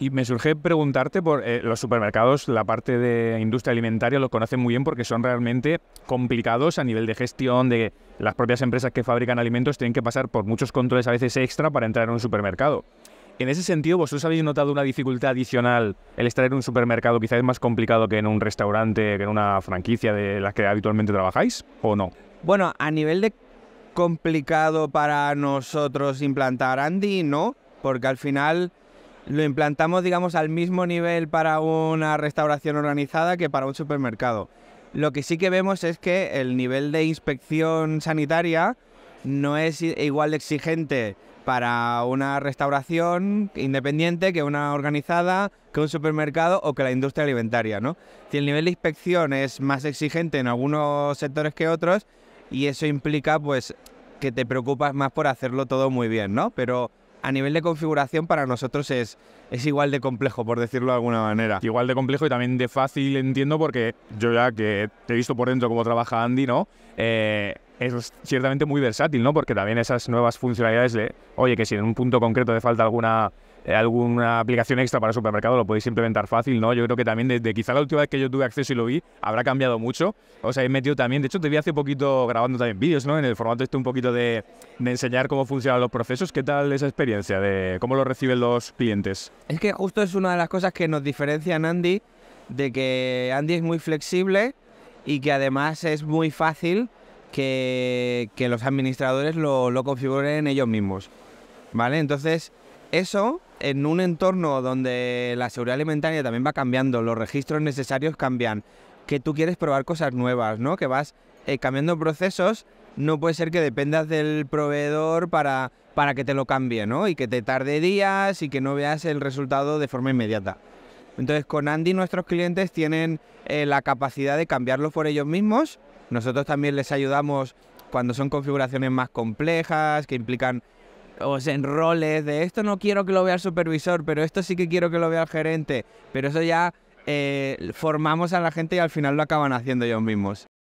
Y me surge preguntarte por eh, los supermercados, la parte de industria alimentaria lo conocen muy bien porque son realmente complicados a nivel de gestión, de las propias empresas que fabrican alimentos tienen que pasar por muchos controles a veces extra para entrar en un supermercado. En ese sentido, ¿vosotros habéis notado una dificultad adicional el estar en un supermercado quizás es más complicado que en un restaurante, que en una franquicia de las que habitualmente trabajáis o no? Bueno, a nivel de complicado para nosotros implantar Andy, no, porque al final lo implantamos, digamos, al mismo nivel para una restauración organizada que para un supermercado. Lo que sí que vemos es que el nivel de inspección sanitaria no es igual de exigente para una restauración independiente que una organizada, que un supermercado o que la industria alimentaria, ¿no? Si el nivel de inspección es más exigente en algunos sectores que otros y eso implica pues que te preocupas más por hacerlo todo muy bien, ¿no? a nivel de configuración para nosotros es, es igual de complejo, por decirlo de alguna manera. Igual de complejo y también de fácil, entiendo, porque yo ya que te he visto por dentro cómo trabaja Andy, ¿no? Eh, es ciertamente muy versátil, ¿no? Porque también esas nuevas funcionalidades de, oye, que si en un punto concreto te falta alguna eh, alguna aplicación extra para el supermercado, lo podéis implementar fácil, ¿no? Yo creo que también desde quizá la última vez que yo tuve acceso y lo vi, habrá cambiado mucho. O sea, he metido también, de hecho te vi hace poquito grabando también vídeos, ¿no? En el formato este un poquito de, de, enseñar cómo funcionan los procesos. ¿Qué tal esa experiencia? de ¿Cómo lo reciben los clientes? Es que justo es una de las cosas que nos diferencia Andy, de que Andy es muy flexible y que además es muy fácil que, los administradores lo, configuren ellos mismos. ¿Vale? Entonces, eso en un entorno donde la seguridad alimentaria también va cambiando, los registros necesarios cambian, que tú quieres probar cosas nuevas, ¿no? Que vas eh, cambiando procesos, no puede ser que dependas del proveedor para, para que te lo cambie, ¿no? Y que te tarde días y que no veas el resultado de forma inmediata. Entonces, con Andy nuestros clientes tienen eh, la capacidad de cambiarlo por ellos mismos nosotros también les ayudamos cuando son configuraciones más complejas, que implican pues, en roles de esto no quiero que lo vea el supervisor, pero esto sí que quiero que lo vea el gerente. Pero eso ya eh, formamos a la gente y al final lo acaban haciendo ellos mismos.